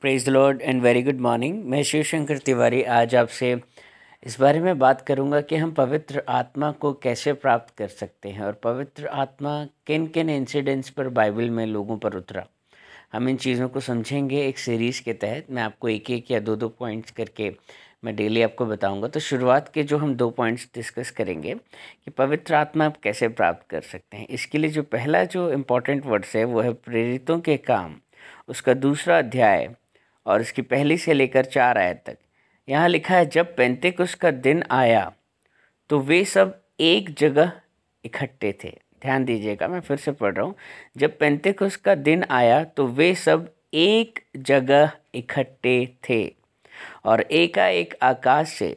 praise Lord and very good morning मैं शिव शंकर तिवारी आज आपसे इस बारे में बात करूंगा कि हम पवित्र आत्मा को कैसे प्राप्त कर सकते हैं और पवित्र आत्मा किन किन इंसिडेंट्स पर बाइबल में लोगों पर उतरा हम इन चीज़ों को समझेंगे एक सीरीज़ के तहत मैं आपको एक एक या दो दो पॉइंट्स करके मैं डेली आपको बताऊंगा तो शुरुआत के जो हम दो पॉइंट्स डिस्कस करेंगे कि पवित्र आत्मा आप कैसे प्राप्त कर सकते हैं इसके लिए जो पहला जो इम्पोर्टेंट वर्ड्स है वो है प्रेरितों के काम उसका दूसरा अध्याय और इसकी पहली से लेकर चार आयत तक यहाँ लिखा है जब कुछ का दिन आया तो वे सब एक जगह इकट्ठे थे ध्यान दीजिएगा मैं फिर से पढ़ रहा हूँ जब कुछ का दिन आया तो वे सब एक जगह इकट्ठे थे और एकाएक आकाश से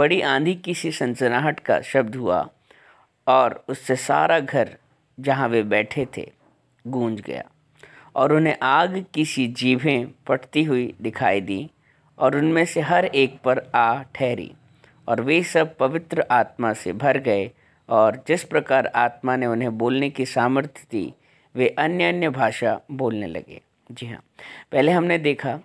बड़ी आंधी की सी सनसनाहट का शब्द हुआ और उससे सारा घर जहाँ वे बैठे थे गूंज गया और उन्हें आग की सी जीभें पटती हुई दिखाई दी और उनमें से हर एक पर आ ठहरी और वे सब पवित्र आत्मा से भर गए और जिस प्रकार आत्मा ने उन्हें बोलने की सामर्थ्य दी वे अन्य अन्य भाषा बोलने लगे जी हाँ पहले हमने देखा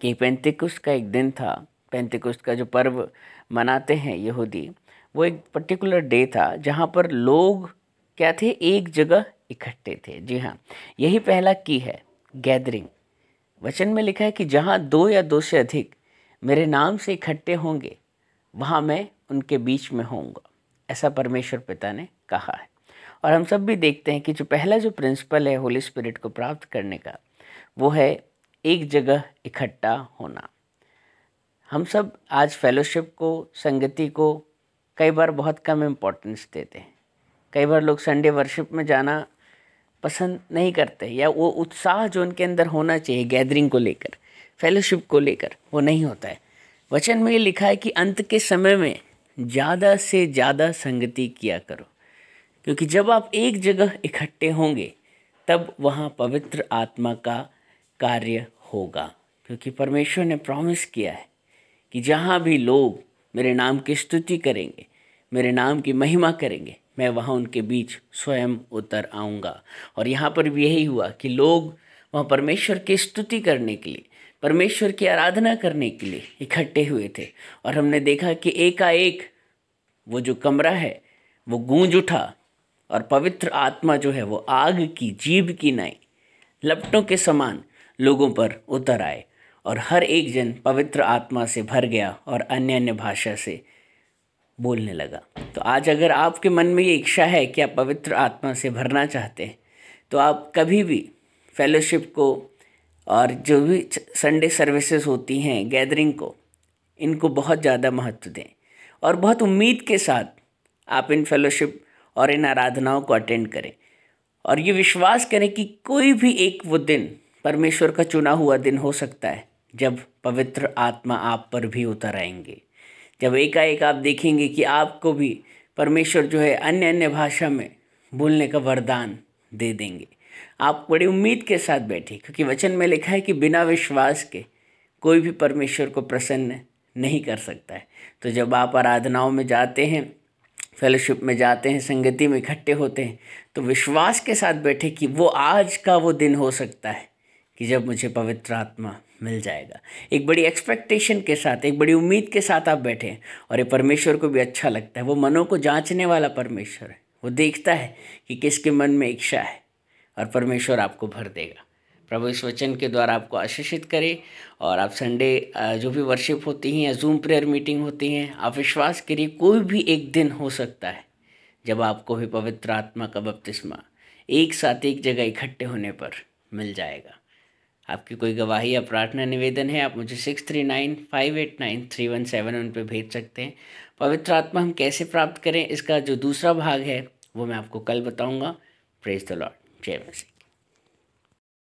कि पेंतिकुस्त का एक दिन था पेंतिकुस्त का जो पर्व मनाते हैं यहूदी वो एक पर्टिकुलर डे था जहाँ पर लोग क्या थे एक जगह इकट्ठे थे जी हाँ यही पहला की है गैदरिंग वचन में लिखा है कि जहाँ दो या दो से अधिक मेरे नाम से इकट्ठे होंगे वहाँ मैं उनके बीच में होऊंगा ऐसा परमेश्वर पिता ने कहा है और हम सब भी देखते हैं कि जो पहला जो प्रिंसिपल है होली स्पिरिट को प्राप्त करने का वो है एक जगह इकट्ठा होना हम सब आज फेलोशिप को संगति को कई बार बहुत कम इम्पोर्टेंस देते हैं कई बार लोग संडे वर्शिप में जाना पसंद नहीं करते या वो उत्साह जो उनके अंदर होना चाहिए गैदरिंग को लेकर फेलोशिप को लेकर वो नहीं होता है वचन में ये लिखा है कि अंत के समय में ज़्यादा से ज़्यादा संगति किया करो क्योंकि जब आप एक जगह इकट्ठे होंगे तब वहाँ पवित्र आत्मा का कार्य होगा क्योंकि परमेश्वर ने प्रॉमिस किया है कि जहाँ भी लोग मेरे नाम की स्तुति करेंगे मेरे नाम की महिमा करेंगे मैं वहाँ उनके बीच स्वयं उतर आऊँगा और यहाँ पर भी यही हुआ कि लोग वहाँ परमेश्वर की स्तुति करने के लिए परमेश्वर की आराधना करने के लिए इकट्ठे हुए थे और हमने देखा कि एकाएक वो जो कमरा है वो गूंज उठा और पवित्र आत्मा जो है वो आग की जीभ की नाई लपटों के समान लोगों पर उतर आए और हर एक जन पवित्र आत्मा से भर गया और अन्य अन्य भाषा से बोलने लगा तो आज अगर आपके मन में ये इच्छा है कि आप पवित्र आत्मा से भरना चाहते हैं तो आप कभी भी फेलोशिप को और जो भी संडे सर्विसेज होती हैं गैदरिंग को इनको बहुत ज़्यादा महत्व दें और बहुत उम्मीद के साथ आप इन फेलोशिप और इन आराधनाओं को अटेंड करें और ये विश्वास करें कि कोई भी एक वो दिन परमेश्वर का चुना हुआ दिन हो सकता है जब पवित्र आत्मा आप पर भी उतर आएंगे जब एकाएक आप देखेंगे कि आपको भी परमेश्वर जो है अन्य अन्य भाषा में बोलने का वरदान दे देंगे आप बड़ी उम्मीद के साथ बैठे क्योंकि वचन में लिखा है कि बिना विश्वास के कोई भी परमेश्वर को प्रसन्न नहीं कर सकता है तो जब आप आराधनाओं में जाते हैं फेलोशिप में जाते हैं संगति में इकट्ठे होते हैं तो विश्वास के साथ बैठे कि वो आज का वो दिन हो सकता है कि जब मुझे पवित्र आत्मा मिल जाएगा एक बड़ी एक्सपेक्टेशन के साथ एक बड़ी उम्मीद के साथ आप बैठे हैं और ये परमेश्वर को भी अच्छा लगता है वो मनों को जांचने वाला परमेश्वर है वो देखता है कि किसके मन में इच्छा है और परमेश्वर आपको भर देगा प्रभु इस वचन के द्वारा आपको आशीषित करे और आप संडे जो भी वर्शिप होती हैं या जूम प्रेयर मीटिंग होती हैं आप विश्वास करिए कोई भी एक दिन हो सकता है जब आपको भी पवित्र आत्मा का बपतिस्मा एक साथ एक जगह इकट्ठे होने पर मिल जाएगा आपकी कोई गवाही या प्रार्थना निवेदन है आप मुझे six three nine five eight nine three one seven उन पर भेज सकते हैं पवित्र आत्मा हम कैसे प्राप्त करें इसका जो दूसरा भाग है वो मैं आपको कल बताऊँगा प्रेज द लॉर्ड जय मसीह